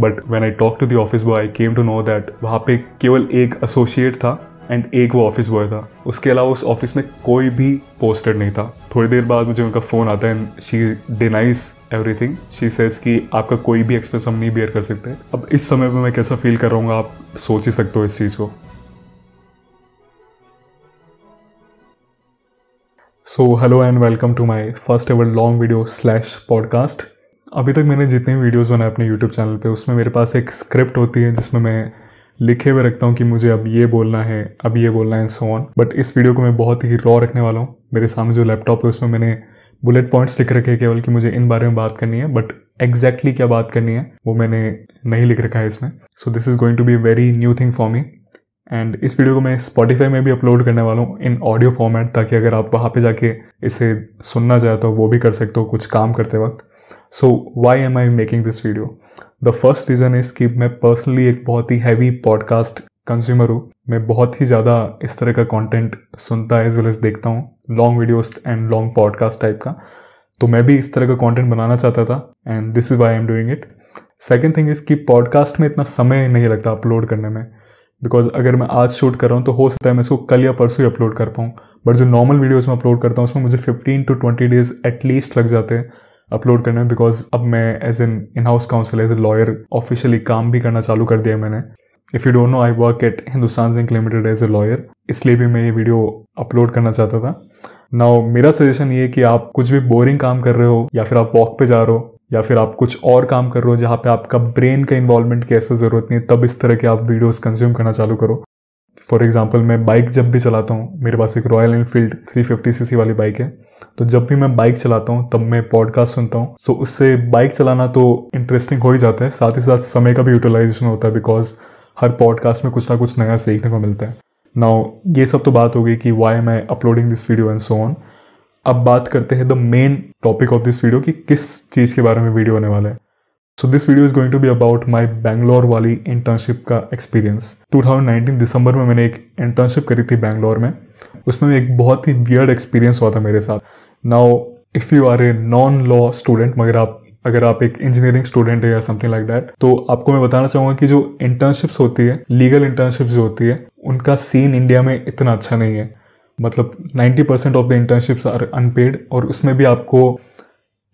but when I talk to the office boy I came to know that वहाँ पे केवल एक associate था एंड एक वो ऑफिस बॉय था उसके अलावा उस ऑफिस में कोई भी पोस्टेड नहीं था थोड़ी देर बाद मुझे उनका फ़ोन आता है and she denies thing she says कि आपका कोई भी एक्सपेंस हम नहीं बेयर कर सकते अब इस समय पर मैं कैसा फील कर रहा हूँ आप सोच ही सकते हो इस चीज़ को so hello and welcome to my first ever long video slash podcast अभी तक मैंने जितने भी वीडियोज़ बनाए अपने यूट्यूब चैनल पे उसमें मेरे पास एक स्क्रिप्ट होती है जिसमें मैं लिखे हुए रखता हूँ कि मुझे अब ये बोलना है अब ये बोलना है सो ऑन बट इस वीडियो को मैं बहुत ही रॉ रखने वाला हूँ मेरे सामने जो लैपटॉप है उसमें मैंने बुलेट पॉइंट्स लिख रखे हैं केवल कि मुझे इन बारे में बात करनी है बट एग्जैक्टली क्या बात करनी है वो मैंने नहीं लिख रखा है इसमें so this is going to be very new thing for me and इस वीडियो को मैं स्पॉटीफाई में भी अपलोड करने वाला हूँ इन ऑडियो फॉर्मेट ताकि अगर आप वहाँ पे जाके इसे सुनना चाहते हो तो वो भी कर सकते हो कुछ काम करते वक्त so why am I making this video the first reason is कि मैं पर्सनली एक बहुत ही हैवी पॉडकास्ट कंज्यूमर हूँ मैं बहुत ही ज़्यादा इस तरह का कॉन्टेंट सुनता एज वेल एज देखता हूँ long videos and long podcast type का तो मैं भी इस तरह का कॉन्टेंट बनाना चाहता था and this is why I am doing it second thing is कि पॉडकास्ट में इतना समय नहीं लगता अपलोड करने में बिकॉज अगर मैं आज शूट कर रहा हूँ तो हो सकता है मैं इसको कल या परसों ही अपलोड कर पाऊँ बट जो नॉर्मल वीडियोज़ में अपलोड करता हूँ उसमें मुझे fifteen to twenty days at least लग जाते हैं अपलोड करने में बिकॉज अब मैं as an in house counsel as a lawyer officially काम भी करना चालू कर दिया मैंने if you don't know I work at Hindustan Zinc Limited as a lawyer इसलिए भी मैं ये वीडियो अपलोड करना चाहता था नाउ मेरा सजेशन ये कि आप कुछ भी बोरिंग काम कर रहे हो या फिर आप वॉक पे जा रहे हो या फिर आप कुछ और काम कर रहे हो जहाँ पे आपका ब्रेन का इन्वॉल्वमेंट की ऐसा ज़रूरत नहीं है तब इस तरह के आप वीडियोस कंज्यूम करना चालू करो फॉर एग्जाम्पल मैं बाइक जब भी चलाता हूँ मेरे पास एक रॉयल इनफील्ड थ्री फिफ्टी वाली बाइक है तो जब भी मैं बाइक चलाता हूँ तब मैं पॉडकास्ट सुनता हूँ सो so, उससे बाइक चलाना तो इंटरेस्टिंग हो ही जाता है साथ ही साथ समय का भी यूटिलाइजेशन होता है बिकॉज हर पॉडकास्ट में कुछ ना कुछ नया सीखने को मिलता है नाउ ये सब तो बात हो गई कि why am I uploading this video and so on अब बात करते हैं the main topic of this video कि किस चीज़ के बारे में वीडियो होने वाला है so this video is going to be about my Bangalore वाली इंटर्नशिप का एक्सपीरियंस 2019 दिसंबर में मैंने एक इंटर्नशिप करी थी बैंगलोर में उसमें एक बहुत ही वियर्ड एक्सपीरियंस हुआ था मेरे साथ now if you are a non law student मगर आप अगर आप एक इंजीनियरिंग स्टूडेंट है या समथिंग लाइक दैट तो आपको मैं बताना चाहूंगा कि जो इंटर्नशिप्स होती है लीगल इंटर्नशिप्स जो होती है उनका सीन इंडिया में इतना अच्छा नहीं है मतलब 90% of the internships are unpaid और उसमें भी आपको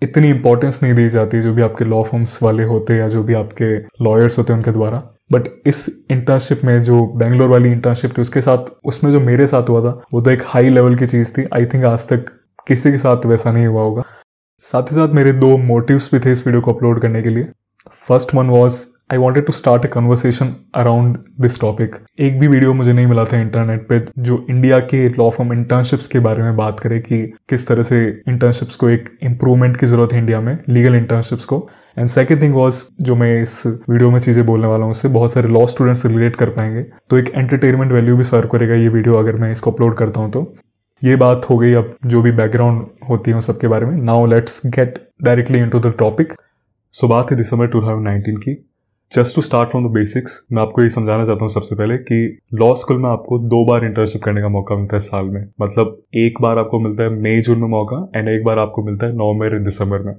इतनी इंपॉर्टेंस नहीं दी जाती जो भी आपके लॉ फॉर्म्स वाले होते या जो भी आपके लॉयर्स होते हैं उनके द्वारा बट इस इंटर्नशिप में जो बेंगलोर वाली इंटर्नशिप थी उसके साथ उसमें जो मेरे साथ हुआ था वो तो एक हाई लेवल की चीज़ थी आई थिंक आज तक किसी के साथ वैसा नहीं हुआ होगा साथ ही साथ मेरे दो मोटिव्स भी थे इस वीडियो को अपलोड करने के लिए first one was I wanted to start a conversation around this topic एक भी वीडियो मुझे नहीं मिला था इंटरनेट पे जो इंडिया के लॉ फॉर्म इंटर्नशिप्स के बारे में बात करे कि किस तरह से इंटर्नशिप्स को एक इम्प्रूवमेंट की जरूरत है इंडिया में लीगल इंटर्नशिप्स को एंड सेकेंड थिंग वॉज जो मैं इस वीडियो में चीज़ें बोलने वाला हूँ उससे बहुत सारे लॉ स्टूडेंट्स रिलेट कर पाएंगे तो एक एंटरटेनमेंट वैल्यू भी सर्व करेगा ये वीडियो अगर मैं इसको अपलोड करता हूँ तो ये बात हो गई अब जो भी बैकग्राउंड होती है सबके बारे में now let's get directly in to the topic so बात है दिसंबर टू थाउजेंड नाइनटीन की just to start from the basics मैं आपको ये समझाना चाहता हूँ सबसे पहले कि लॉ स्कूल में आपको दो बार इंटर्नशिप करने का मौका मिलता है साल में मतलब एक बार आपको मिलता है मई जून में मौका एंड एक बार आपको मिलता है नवंबर दिसंबर में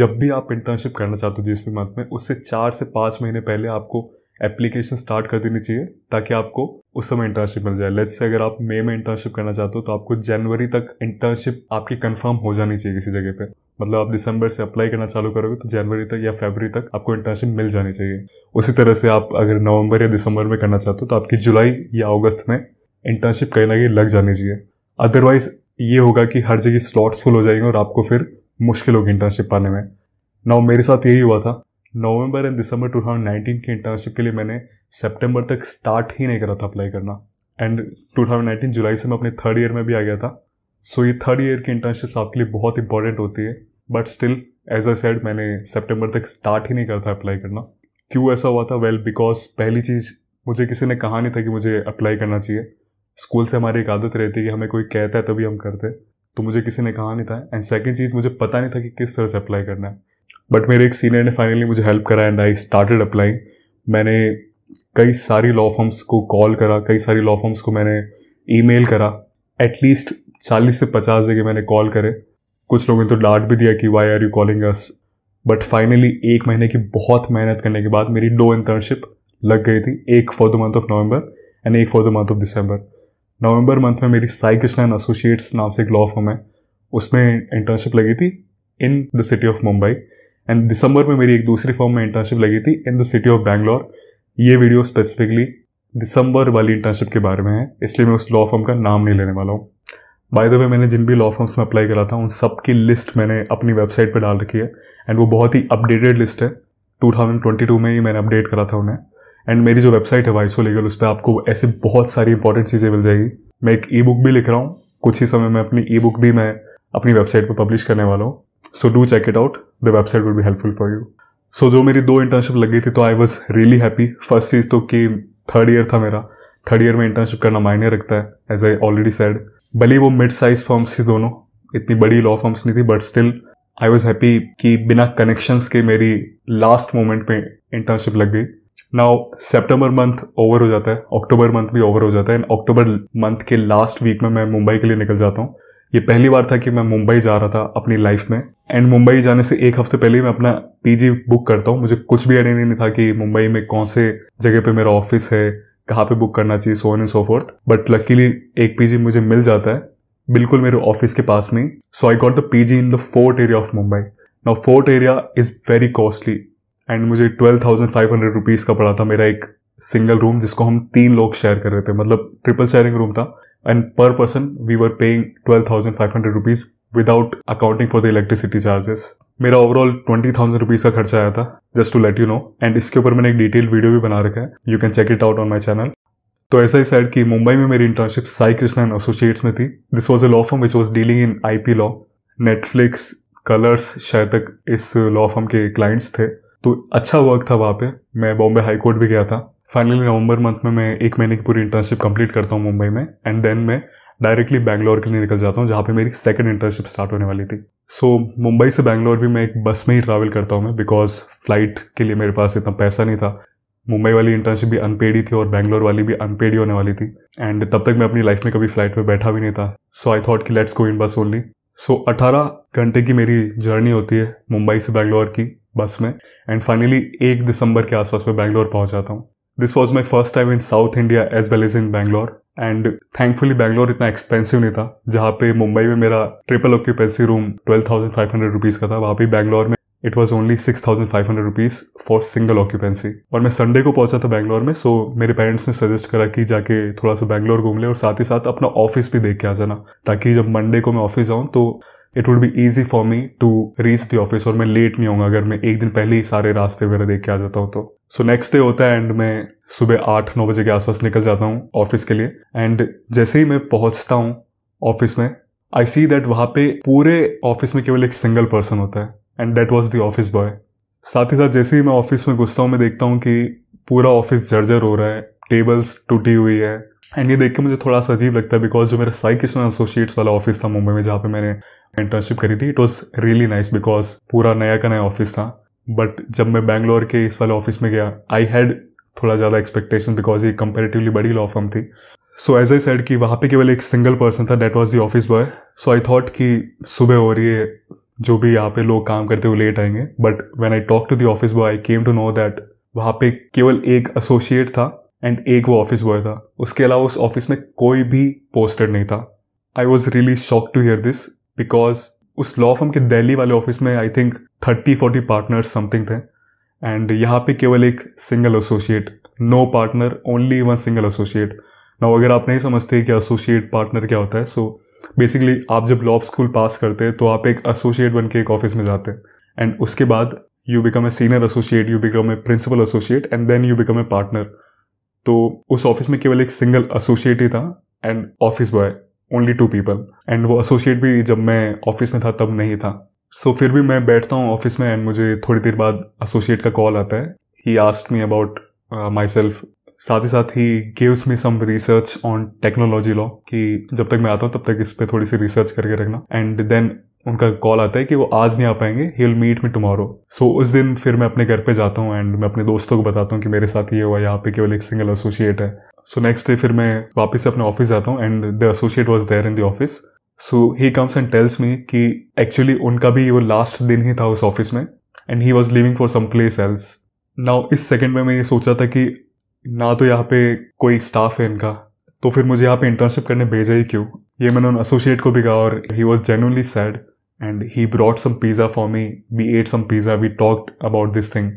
जब भी आप इंटर्नशिप करना चाहते हो जिसमें मंथ में उससे चार से पाँच महीने पहले आपको एप्लीकेशन स्टार्ट कर देनी चाहिए ताकि आपको उस समय इंटर्नशिप मिल जाए लेट्स से अगर आप मई में इंटर्नशिप करना चाहते हो तो आपको जनवरी तक इंटर्नशिप आपकी कंफर्म हो जानी चाहिए किसी जगह पे मतलब आप दिसंबर से अप्लाई करना चालू करोगे तो जनवरी तक या फेबरी तक आपको इंटर्नशिप मिल जानी चाहिए उसी तरह से आप अगर नवंबर या दिसंबर में करना चाहते हो तो आपकी जुलाई या अगस्त में इंटर्नशिप कहीं ना कहीं लग जानी चाहिए अदरवाइज ये होगा कि हर जगह स्लॉट्स फुल हो जाएंगे और आपको फिर मुश्किल होगी इंटर्नशिप पाने में ना मेरे साथ यही हुआ था नवंबर एंड दिसंबर 2019 की इंटर्नशिप के लिए मैंने सितंबर तक स्टार्ट ही नहीं करा था अप्लाई करना एंड 2019 जुलाई से मैं अपने थर्ड ईयर में भी आ गया था सो so, ये थर्ड ईयर की इंटर्नशिप्स आपके लिए बहुत इंपॉर्टेंट होती है but still as I said मैंने सेप्टेम्बर तक स्टार्ट ही नहीं करा था अप्लाई करना क्यों ऐसा हुआ था वेल well, बिकॉज पहली चीज़ मुझे किसी ने कहा नहीं था कि मुझे अप्लाई करना चाहिए स्कूल से हमारी एक आदत रहती है कि हमें कोई कहता है तभी हम करते तो मुझे किसी ने कहा नहीं था एंड सेकेंड चीज़ मुझे पता नहीं था कि किस तरह से अप्लाई करना है बट मेरे एक सीनियर ने फाइनली मुझे हेल्प करा एंड आई स्टार्टेड अप्लाई मैंने कई सारी लॉ फॉर्म्स को कॉल करा कई सारी लॉ फॉर्म्स को मैंने ईमेल करा एटलीस्ट चालीस से पचास जगह मैंने कॉल करे कुछ लोगों ने तो डांट भी दिया कि why are you calling us but finally एक महीने की बहुत मेहनत करने के बाद मेरी दो इंटर्नशिप लग गई थी एक for the month of November and एक for the month of December November month में मेरी साई कृष्णा एंड एसोसिएट्स नाम से एक लॉ फॉर्म है उसमें इंटर्नशिप लगी थी in the city of Mumbai and दिसंबर में मेरी एक दूसरी फॉर्म में इंटर्नशिप लगी थी in the city of Bangalore ये वीडियो स्पेसिफिकली दिसंबर वाली इंटर्नशिप के बारे में है इसलिए मैं उस लॉ फॉर्म का नाम नहीं लेने वाला हूँ बाय द वे मैंने जिन भी लॉ फॉर्म्स में अप्लाई करा था उन सब की लिस्ट मैंने अपनी वेबसाइट पर डाल रखी है एंड वो बहुत ही अपडेटेड लिस्ट है 2022 में ही मैंने अपडेट करा था उन्हें एंड मेरी जो वेबसाइट है वाइसो लीगल उस पर आपको ऐसे बहुत सारी इंपॉर्टेंट चीज़ें मिल जाएगी मैं एक ई बुक भी लिख रहा हूँ कुछ ही समय में अपनी ई बुक भी मैं अपनी वेबसाइट पर पब्लिश करने वाला हूँ so do check it out the website will भी हेल्पफुल फॉर यू सो जो मेरी दो इंटर्नशिप लग गई थी तो I was really happy first चीज़ तो कि थर्ड ईयर था मेरा थर्ड ईयर में इंटर्नशिप करना मायने रखता है एज आई ऑलरेडी सेड भले वो मिड साइज फर्म्स थी दोनों इतनी बड़ी लॉ फर्म्स नहीं थी but still I was happy कि बिना कनेक्शंस के मेरी लास्ट मोमेंट में इंटर्नशिप लग गई नाउ सेप्टेम्बर मंथ ओवर हो जाता है अक्टूबर मंथ भी ओवर हो जाता है एंड अक्टूबर मंथ के लास्ट वीक में मैं मुंबई के लिए निकल जाता हूँ ये पहली बार था कि मैं मुंबई जा रहा था अपनी लाइफ में एंड मुंबई जाने से एक हफ्ते पहले ही मैं अपना पीजी बुक करता हूँ मुझे कुछ भी आइडिया नहीं था कि मुंबई में कौन से जगह पे मेरा ऑफिस है कहाँ पे बुक करना चाहिए so on and so forth but luckily एक पीजी मुझे मिल जाता है बिल्कुल मेरे ऑफिस के पास में so I got the PG in the Fort area of Mumbai now Fort area is very costly and मुझे twelve thousand five hundred rupees का पड़ा था मेरा एक सिंगल रूम जिसको हम तीन लोग शेयर कर रहे थे मतलब ट्रिपल शेयरिंग रूम था and per person we were paying twelve thousand five hundred rupees without accounting for the electricity charges मेरा ओवरऑल ट्वेंटी थाउजेंड रुपीज का खर्चा आया था just to let you know and इसके ऊपर मैंने एक डिटेल वीडियो भी बना रखा है you can check it out on my channel तो ऐसा ही साइड कि मुंबई में मेरी internship Sai Krishna and associates में थी this was a law firm which was dealing in I P law Netflix Colors शायद तक इस लॉ फॉर्म के क्लाइंट्स थे तो अच्छा वर्क था वहाँ पे मैं बॉम्बे हाई कोर्ट भी गया था फाइनली नवंबर मंथ में मैं एक महीने की पूरी इंटर्नशिप कंप्लीट करता हूँ मुंबई में एंड देन मैं डायरेक्टली बैंगलोर के लिए निकल जाता हूँ जहाँ पे मेरी सेकंड इंटर्नशिप स्टार्ट होने वाली थी सो so, मुंबई से बैंगलोर भी मैं एक बस में ही ट्रैवल करता हूँ मैं बिकॉज फ्लाइट के लिए मेरे पास इतना पैसा नहीं था मुंबई वाली इंटर्नशिप भी अनपेड ही थी और बैंगलोर वाली भी अनपेड ही होने वाली थी एंड तब तक मैं अपनी लाइफ में कभी फ्लाइट पर बैठा भी नहीं था सो आई थॉट कि लेट्स गो इन बस ओनली सो अठारह घंटे की मेरी जर्नी होती है मुंबई से बैंगलोर की बस में एंड फाइनली एक दिसंबर के आसपास मैं बैंगलोर पहुंच जाता हूँ this was my first time in South India as well as in Bangalore and thankfully Bangalore इतना एक्सपेंसिव नहीं था जहाँ पे मुंबई में मेरा triple occupancy room twelve thousand five hundred rupees का था वहाँ पे बैंगलोर में it was only six thousand five hundred rupees for single occupancy और मैं संडे को पहुंचा था बैंगलोर में सो मेरे पेरेंट्स ने सजेस्ट करा कि जाके थोड़ा सा बैंगलोर घूम ले और साथ ही साथ अपना ऑफिस भी देख के आ जाना ताकि जब मंडे को मैं ऑफिस जाऊँ तो it would be easy for me to reach the office और मैं लेट नहीं होगा अगर मैं एक दिन पहले ही सारे रास्ते वगैरह देख के आ जाता हूँ तो सो नेक्स्ट डे होता है एंड मैं सुबह आठ नौ बजे के आसपास निकल जाता हूँ ऑफिस के लिए एंड जैसे ही मैं पहुँचता हूँ ऑफिस में आई सी दैट वहाँ पे पूरे ऑफिस में केवल एक सिंगल पर्सन होता है and that was the office boy साथ ही साथ जैसे ही मैं ऑफिस में घुसता हूँ मैं देखता हूँ कि पूरा ऑफिस जर्जर हो रहा है टेबल्स टूटी हुई है एंड ये देख के मुझे थोड़ा सा अजीब लगता है बिकॉज जो मेरा साई कृष्ण एसोसिएट्स वाला ऑफिस था मुंबई में जहाँ पे मैंने इंटर्नशिप करी थी it was really nice because पूरा नया का नया ऑफिस था बट जब मैं बैंगलोर के इस वाले ऑफिस में गया आई हैड थोड़ा ज़्यादा एक्सपेक्टेशन बिकॉज ये कंपेरेटिवली बड़ी लॉ फर्म थी सो एज आई सेड कि वहाँ पे केवल एक सिंगल पर्सन था that was the office boy so I thought कि सुबह हो रही है जो भी यहाँ पे लोग काम करते हुए लेट आएंगे but when I talk to the office boy I came to know that वहाँ पे केवल एक एसोसिएट था एंड एक वो ऑफिस बॉय था उसके अलावा उस ऑफिस में कोई भी पोस्टर नहीं था I was really shock to hear this because उस लॉ फर्म के दिल्ली वाले ऑफिस में I think thirty forty partner something थे एंड यहाँ पे केवल एक single associate no partner only one single associate ना अगर आप नहीं समझते कि एसोसिएट पार्टनर क्या होता है सो so, बेसिकली आप जब लॉ स्कूल पास करते हैं तो आप एक एसोसिएट बन के एक ऑफिस में जाते हैं एंड उसके बाद you become a senior associate you become a principal associate and then you become a partner तो उस ऑफिस में केवल एक सिंगल एसोसिएट ही था and office boy only two people and वो एसोसिएट भी जब मैं ऑफिस में था तब नहीं था सो so, फिर भी मैं बैठता हूँ ऑफिस में एंड मुझे थोड़ी देर बाद एसोसिएट का कॉल आता है he asked me about myself साथ ही साथ ही gives me some research on technology law कि जब तक मैं आता हूँ तब तक इस पर थोड़ी सी रिसर्च करके रखना एंड देन उनका कॉल आता है कि वो आज नहीं आ पाएंगे he will meet me tomorrow so उस दिन फिर मैं अपने घर पे जाता हूँ एंड मैं अपने दोस्तों को बताता हूँ कि मेरे साथ ये हुआ यहाँ पे केवल एक सिंगल एसोसिएट है सो नेक्स्ट डे फिर मैं वापस अपने ऑफिस जाता हूँ and the associate was there in the office so he comes and tells me कि एक्चुअली उनका भी वो लास्ट दिन ही था उस ऑफिस में and he was living for some place else now इस सेकेंड में मैं ये सोचा था कि ना तो यहाँ पे कोई स्टाफ है इनका तो फिर मुझे यहाँ पे इंटर्नशिप करने भेजा ही क्यों ये मैंने उन एसोसिएट को भी कहा और he was genuinely sad and he brought some pizza for me we ate some pizza we talked about this thing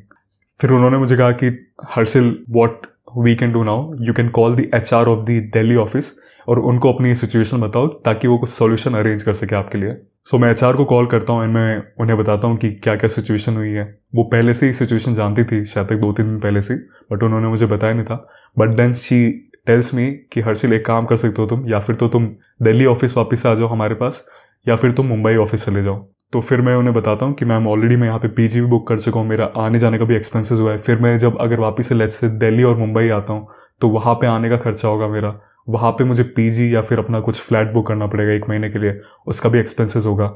फिर उन्होंने मुझे कहा कि Harshil what we can do now you can call the H R of the Delhi office और उनको अपनी situation बताओ ताकि वो कुछ सोल्यूशन अरेंज कर सके आपके लिए सो so, मैं एच को कॉल करता हूँ एंड मैं उन्हें बताता हूँ कि क्या क्या सिचुएशन हुई है वो पहले से ही सिचुएशन जानती थी शायद तक दो तीन दिन पहले से बट उन्होंने मुझे बताया नहीं था but then she tells me कि हर्षिल एक काम कर सकते हो तुम या फिर तो तुम दिल्ली ऑफिस वापस आ जाओ हमारे पास या फिर तुम मुंबई ऑफिस चले जाओ तो फिर मैं उन्हें बताता हूँ कि मैम ऑलरेडी मैं यहाँ पे पी भी बुक कर चुका हूँ मेरा आने जाने का भी एक्सपेंसिस हुआ है फिर मैं जब अगर वापस से लेट से दिल्ली और मुंबई आता हूँ तो वहाँ पे आने का खर्चा होगा मेरा वहाँ पे मुझे पीजी या फिर अपना कुछ फ्लैट बुक करना पड़ेगा एक महीने के लिए उसका भी एक्सपेंसेस होगा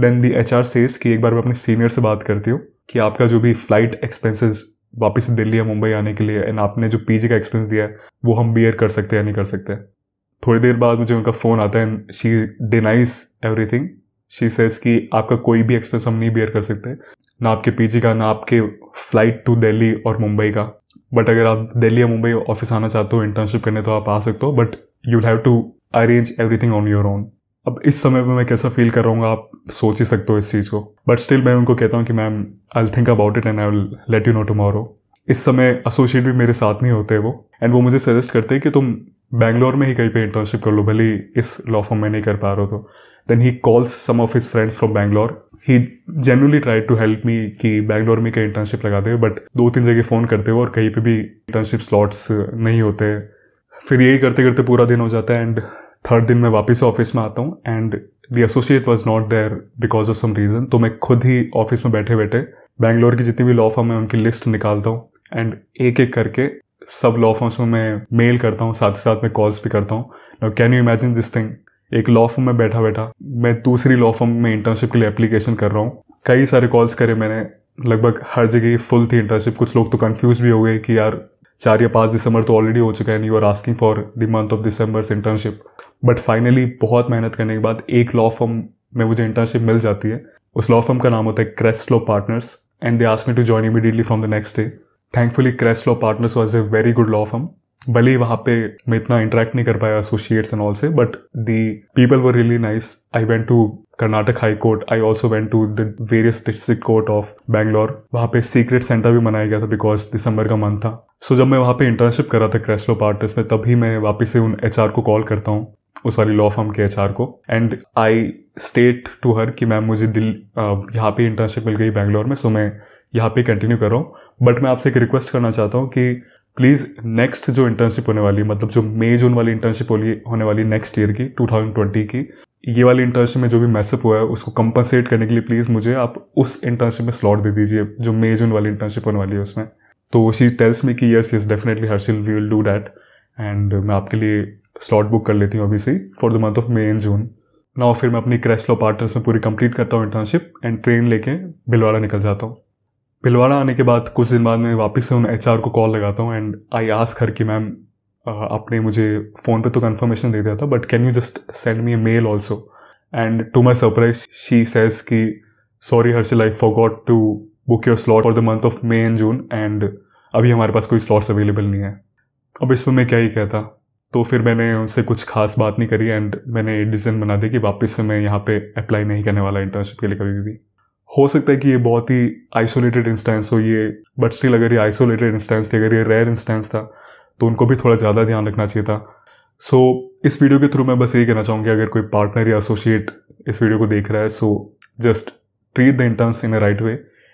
then the H R says कि एक बार मैं अपने सीनियर से बात करती हूँ कि आपका जो भी फ्लाइट एक्सपेंसेस वापस दिल्ली या मुंबई आने के लिए एंड आपने जो पीजी का एक्सपेंस दिया है वो हम बियर कर सकते हैं या नहीं कर सकते थोड़ी देर बाद मुझे उनका फ़ोन आता है and she denies everything she says कि आपका कोई भी एक्सपेंस हम नहीं बियर कर सकते ना आपके पीजी का ना आपके फ्लाइट टू दिल्ली और मुंबई का बट अगर आप दिल्ली या मुंबई ऑफिस आना चाहते हो इंटर्नशिप करने तो आप आ सकते हो but you have to arrange everything on your own अब इस समय पर मैं कैसा फील कर रहा हूँ आप सोच ही सकते हो इस चीज़ को बट स्टिल मैं उनको कहता हूँ कि ma'am I think about it and I will let you know tomorrow इस समय एसोसिएट भी मेरे साथ नहीं होते वो एंड वो मुझे सजेस्ट करते हैं कि तुम बैंगलोर में ही कहीं पे इंटर्नशिप कर लो भले इस लॉ फॉर्म में नहीं कर पा रहे हो तो then he calls some of his friends from Bangalore he genuinely try to help me कि बैंगलोर में कहीं इंटर्नशिप लगाते हो बट दो तीन जगह फ़ोन करते हो और कहीं पे भी इंटर्नशिप स्लॉट्स नहीं होते फिर यही करते करते पूरा दिन हो जाता है एंड थर्ड दिन मैं वापस ऑफिस में आता हूँ and the associate was not there because of some reason तो मैं खुद ही ऑफिस में बैठे बैठे बैंगलोर की जितनी भी लॉ फॉर्म है उनकी लिस्ट निकालता हूँ एंड एक एक करके सब लॉ फॉर्म्स में मैं मेल करता हूँ साथ ही साथ में कॉल्स भी करता हूँ can you imagine this thing एक लॉ फॉर्म में बैठा बैठा मैं दूसरी लॉ फॉर्म में इंटर्नशिप के लिए एप्लीकेशन कर रहा हूँ कई सारे कॉल्स करे मैंने लगभग हर जगह ही फुल थी इंटर्नशिप कुछ लोग तो कन्फ्यूज भी हो गए कि यार चार या पाँच दिसंबर तो ऑलरेडी हो चुका है you are asking for the month of December internship but finally बहुत मेहनत करने के बाद एक लॉ फॉर्म में मुझे इंटर्नशिप मिल जाती है उस लॉ फॉर्म का नाम होता है Creslo Partners and they ask me to join immediately from the next day thankfully Creslo Partners was a very good law firm भले ही वहाँ पे मैं इतना इंटरेक्ट नहीं कर पाया एसोसिएट्स एंड ऑल से but the people were really nice I went to Karnataka high court I also went to the various district court of Bangalore वहाँ पे सीक्रेट सेंटर भी मनाया गया था बिकॉज दिसंबर का मंथ था सो so, जब मैं वहाँ पे इंटर्नशिप कर रहा था क्रेस्लो पार्टर्स में तभी मैं वापस से उन एच को कॉल करता हूँ उस वाली लॉ फॉर्म के एच को and I state to her कि मैम मुझे दिल यहाँ पे इंटर्नशिप मिल गई बैंगलोर में सो मैं यहाँ पे कंटिन्यू कर रहा हूँ बट मैं आपसे एक रिक्वेस्ट करना चाहता हूँ कि प्लीज़ नेक्स्ट जो इंटर्नशिप होने वाली मतलब जो मे जून वाली इंटर्नशिप होने वाली नेक्स्ट ईयर की 2020 की ये वाली इंटर्नशिप में जो भी मैसअप हुआ है उसको कंपनसेट करने के लिए प्लीज़ मुझे आप उस इंटर्नशिप में स्लॉट दे दीजिए जो मे जून वाली इंटर्नशिप होने वाली है उसमें तो शी टेल्स मी कि yes yes definitely Harshil we will do that and मैं आपके लिए स्लॉट बुक कर लेती हूँ अभी से for the month of May and June ना फिर मैं अपनी क्रेस्लो पार्टनर्स में पूरी कंप्लीट करता हूँ इंटर्नशिप एंड ट्रेन लेके भिलवाड़ा निकल जाता हूँ भिलवाड़ा आने के बाद कुछ दिन बाद मैं वापस से उन एच को कॉल लगाता हूँ एंड आई आस्क हर कि मैम uh, आपने मुझे फ़ोन पे तो कंफर्मेशन दे दिया था but can you just send me a mail also and to my surprise she says कि sorry Harshal I forgot to book your slot for the month of May and June and अभी हमारे पास कोई slots available नहीं है अब इस पर मैं क्या ही कहता तो फिर मैंने उनसे कुछ खास बात नहीं करी एंड मैंने डिसीजन बना दिया कि वापस से मैं यहाँ पे अप्लाई नहीं करने वाला इंटर्नशिप के लिए कभी भी हो सकता है कि ये बहुत ही आइसोलेटेड इंस्टेंस हो ये बट स्टिल अगर ये आइसोलेटेड इंस्टेंस थे अगर ये रेयर इंस्टेंस था तो उनको भी थोड़ा ज़्यादा ध्यान रखना चाहिए था सो so, इस वीडियो के थ्रू मैं बस यही कहना चाहूँगी अगर कोई पार्टनर या एसोसिएट इस वीडियो को देख रहा है so just treat the interns in a right way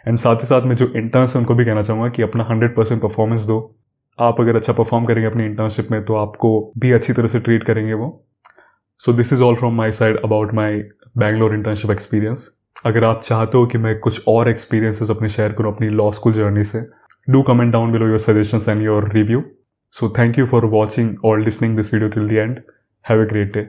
and साथ ही साथ मैं जो इंटर्न्स हैं उनको भी कहना चाहूँगा कि अपना हंड्रेड परसेंट परफॉर्मेंस दो आप अगर अच्छा परफॉर्म करेंगे अपनी इंटर्नशिप में तो आपको भी अच्छी तरह से ट्रीट करेंगे वो so this is all from my side about my Bangalore internship experience अगर आप चाहते हो कि मैं कुछ और एक्सपीरियंसेस अपने शेयर करूँ अपनी लॉ स्कूल जर्नी से do comment down below your suggestions and your review so thank you for watching और listening this video till the end have a great day